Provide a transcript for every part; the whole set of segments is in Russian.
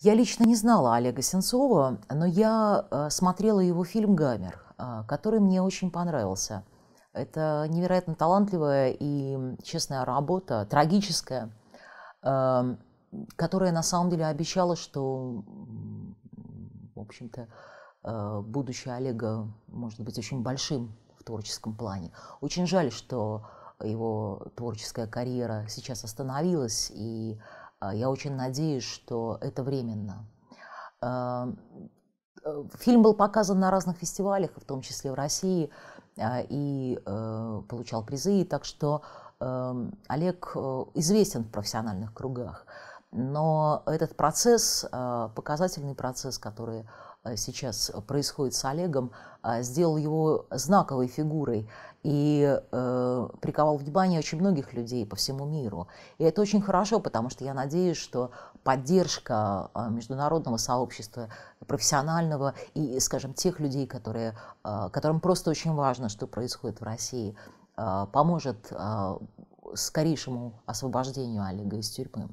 Я лично не знала Олега Сенцова, но я э, смотрела его фильм «Гаммер», э, который мне очень понравился. Это невероятно талантливая и честная работа, трагическая, э, которая на самом деле обещала, что, в общем-то, будущее Олега может быть очень большим в творческом плане. Очень жаль, что его творческая карьера сейчас остановилась, и а, я очень надеюсь, что это временно. Э, фильм был показан на разных фестивалях, в том числе в России, а, и э, получал призы, так что эм, Олег э, известен в профессиональных кругах. Но этот процесс, а, показательный процесс, который Э, сейчас происходит с Олегом, а, сделал его знаковой фигурой и э, приковал внимание очень многих людей по всему миру. И это очень хорошо, потому что я надеюсь, что поддержка а, международного сообщества, профессионального и, скажем, тех людей, которые, а, которым просто очень важно, что происходит в России, поможет скорейшему освобождению Олега из тюрьмы.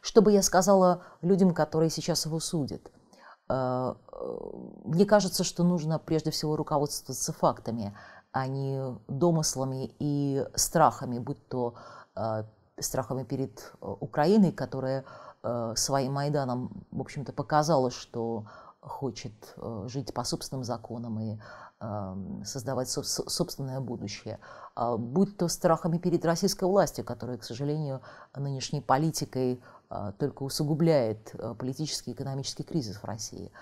Что бы я сказала людям, которые сейчас его судят – Э, мне кажется, что нужно прежде всего руководствоваться фактами, а не домыслами и страхами, будь то э, страхами перед э, Украиной, которая своим Майданом, в общем-то, показала, что хочет жить по собственным законам и эм, создавать собственное будущее, а будь то страхами перед российской властью, которая, к сожалению, нынешней политикой а, только усугубляет а, политический и экономический кризис в России.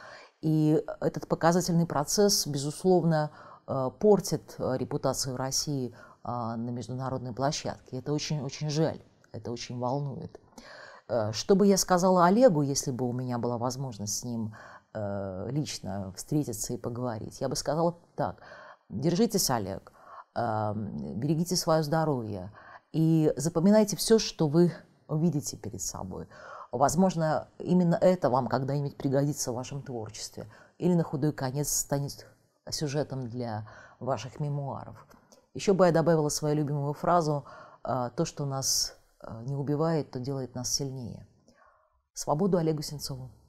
И этот показательный процесс, безусловно, а, портит репутацию России на международной площадке. Это очень-очень жаль, это очень волнует. Что бы я сказала Олегу, если бы у меня была возможность с ним лично встретиться и поговорить? Я бы сказала так, держитесь, Олег, берегите свое здоровье и запоминайте все, что вы видите перед собой. Возможно, именно это вам когда-нибудь пригодится в вашем творчестве или на худой конец станет сюжетом для ваших мемуаров. Еще бы я добавила свою любимую фразу а, «То, что нас а, не убивает, то делает нас сильнее». Свободу Олегу Сенцову.